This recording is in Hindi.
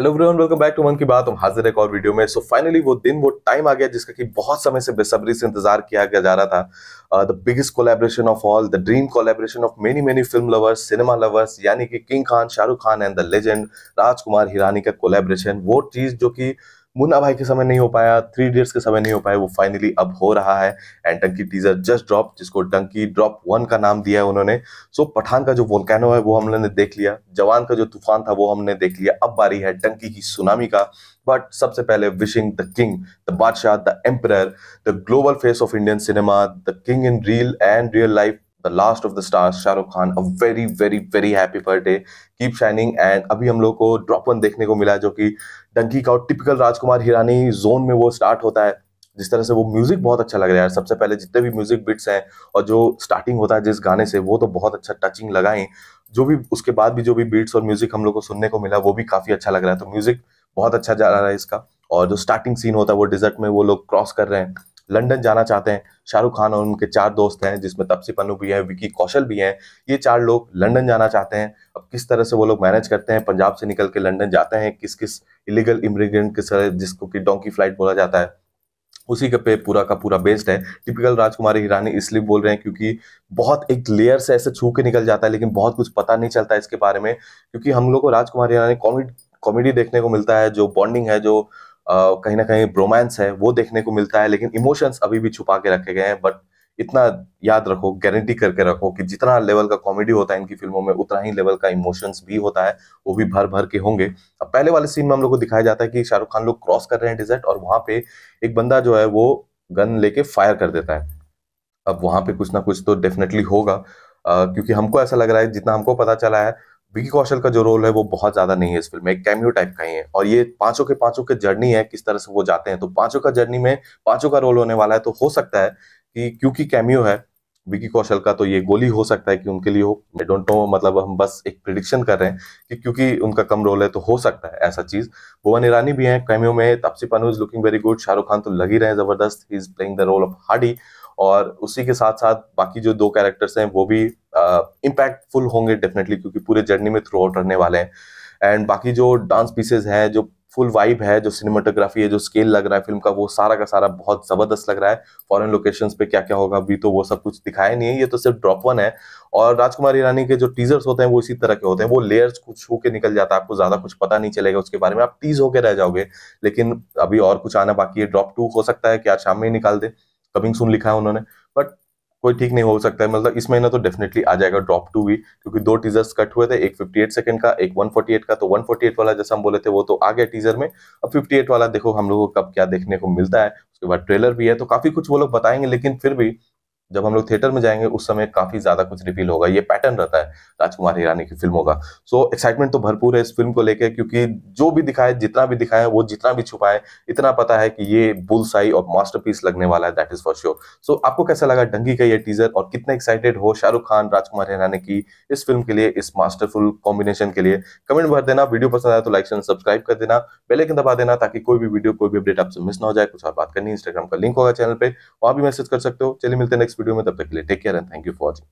hello everyone welcome back to Mann ki बात हम हाजिर एक और वीडियो में सो so, फाइनली वो दिन वो टाइम आ गया जिसका कि बहुत समय से बेसब्री से इंतजार किया गया जा रहा था the biggest collaboration of all the dream collaboration of many many film lovers cinema lovers यानी कि king Khan Shahrukh Khan and the legend Rajkumar Hirani का कोलेब्रेशन वो चीज जो की मुन्ना भाई के समय नहीं हो पाया थ्री इडियट्स के समय नहीं हो पाया वो फाइनली अब हो रहा है एंड टंकी टीजर जस्ट ड्रॉप जिसको टंकी ड्रॉप वन का नाम दिया है उन्होंने सो so, पठान का जो वोल्केनो है वो हमने देख लिया जवान का जो तूफान था वो हमने देख लिया अब बारी है टंकी की सुनामी का बट सबसे पहले wishing the king the Badshah the emperor the global face of Indian cinema the king in reel and real life the last of the stars Shahrukh Khan a very very very happy birthday keep shining and अभी हम लोग को ड्रॉप वन देखने को मिला जो कि डंकी का और टिपिकल राजकुमार हिरानी जोन में वो स्टार्ट होता है जिस तरह से वो म्यूजिक बहुत अच्छा लग रहा है सबसे पहले जितने भी म्यूजिक बिट्स हैं और जो स्टार्टिंग होता है जिस गाने से वो तो बहुत अच्छा टचिंग लगा है जो भी उसके बाद भी जो भी बीट्स और म्यूजिक हम लोग को सुनने को मिला वो भी काफी अच्छा लग रहा है तो म्यूजिक बहुत अच्छा जा रहा है इसका और जो स्टार्टिंग सीन होता है वो डिजर्ट में वो लोग क्रॉस कर रहे हैं लंदन जाना चाहते हैं शाहरुख खान और उनके चार दोस्त हैं जिसमें तपसी पन्नू भी हैं विकी कौशल भी हैं ये चार लोग लंदन जाना चाहते हैं अब किस तरह से वो लोग मैनेज करते हैं पंजाब से निकल के लंदन जाते हैं किस किस इलीगल इमिग्रेंट के सर जिसको कि डोंकी फ्लाइट बोला जाता है उसी के पे पूरा का पूरा बेस्ड है टिपिकल राजकुमारी हिरानी इसलिए बोल रहे हैं क्योंकि बहुत एक लेयर से ऐसे छू के निकल जाता है लेकिन बहुत कुछ पता नहीं चलता इसके बारे में क्योंकि हम लोग को राजकुमारी हिरानी कॉमेडी कॉमेडी देखने को मिलता है जो बॉन्डिंग है जो कहीं ना कहीं ब्रोमांस है वो देखने को मिलता है लेकिन इमोशंस अभी भी छुपा के रखे गए हैं बट इतना याद रखो गारंटी करके रखो कि जितना लेवल का कॉमेडी होता है इनकी फिल्मों में उतना ही लेवल का इमोशंस भी होता है वो भी भर भर के होंगे अब पहले वाले सीन में हम लोग को दिखाया जाता है कि शाहरुख खान लोग क्रॉस कर रहे हैं डिजर्ट और वहां पे एक बंदा जो है वो गन लेके फायर कर देता है अब वहां पे कुछ ना कुछ तो डेफिनेटली होगा आ, क्योंकि हमको ऐसा लग रहा है जितना हमको पता चला है विकी कौशल का जो रोल है वो बहुत ज्यादा नहीं है इस फिल्म में एक कैमियो टाइप का ही है और ये पांचों के पांचों के जर्नी है किस तरह से वो जाते हैं तो पांचों का जर्नी में पांचों का रोल होने वाला है तो हो सकता है कि क्योंकि कैमियो है विकी कौशल का तो ये गोली हो सकता है कि उनके लिए हो आई डोंट नो मतलब हम बस एक प्रिडिक्शन कर रहे हैं कि क्योंकि उनका कम रोल है तो हो सकता है ऐसा चीज भुवन ईरानी भी है कैमियो में Taapsee Pannu is looking very good Shahrukh Khan तो लग ही रहे हैं जबरदस्त ही is playing the role of Hardy और उसी के साथ साथ बाकी जो दो कैरेक्टर्स हैं वो भी इम्पैक्टफुल होंगे डेफिनेटली क्योंकि पूरे जर्नी में थ्रू आउट रहने वाले हैं एंड बाकी जो डांस पीसेज हैं जो फुल वाइब है जो सिनेमाटोग्राफी है जो स्केल लग रहा है फिल्म का वो सारा का सारा बहुत जबरदस्त लग रहा है फॉरेन लोकेशन पे क्या क्या होगा अभी तो वो सब कुछ दिखाया नहीं है ये तो सिर्फ ड्रॉप वन है और राजकुमार ईरानी के जो टीजर्स होते हैं वो इसी तरह के होते हैं वो लेयर्स कुछ के निकल जाता है आपको ज्यादा कुछ पता नहीं चलेगा उसके बारे में आप टीज होकर रह जाओगे लेकिन अभी और कुछ आना बाकी है ड्रॉप टू हो सकता है कि आज शाम में ही निकाल दे कमिंग सून लिखा है उन्होंने बट कोई ठीक नहीं हो सकता है मतलब इस महीना तो डेफिनेटली आ जाएगा ड्रॉप टू भी क्योंकि दो टीजर्स कट हुए थे एक 58 सेकंड का एक 148 का तो 148 वाला जैसा हम बोले थे वो तो आ गया टीजर में अब 58 वाला देखो हम लोगों को कब क्या देखने को मिलता है उसके बाद ट्रेलर भी है तो काफी कुछ वो लोग बताएंगे लेकिन फिर भी जब हम लोग थिएटर में जाएंगे उस समय काफी ज्यादा कुछ रिफील होगा ये पैटर्न रहता है राजकुमार हिरानी की फिल्मों का सो so, एक्साइटमेंट तो भरपूर है इस फिल्म को लेकर क्योंकि जो भी दिखाए जितना भी दिखाया वो जितना भी छुपाए इतना पता है कि ये बुल साई और मास्टर लगने वाला है that is for sure so आपको कैसा लगा डंगी का ये टीजर और कितने एक्साइटेड हो शाहरुख खान राजकुमार हिरानी की इस फिल्म के लिए इस मास्टरफुल कॉम्बिनेशन के लिए कमेंट भर देना वीडियो पसंद आया तो लाइक एंड सब्सक्राइब कर देना कि दबा देना ताकि कोई भी वीडियो कोई भी अपडेट आपसे मिस ना हो जाए कुछ और बात करनी इंस्टाग्राम का लिंक होगा चैनल पर वहां भी मैसेज कर सकते हो चलिए मिलते नेक्स्ट video में तब तक के लिए take care and thank you for watching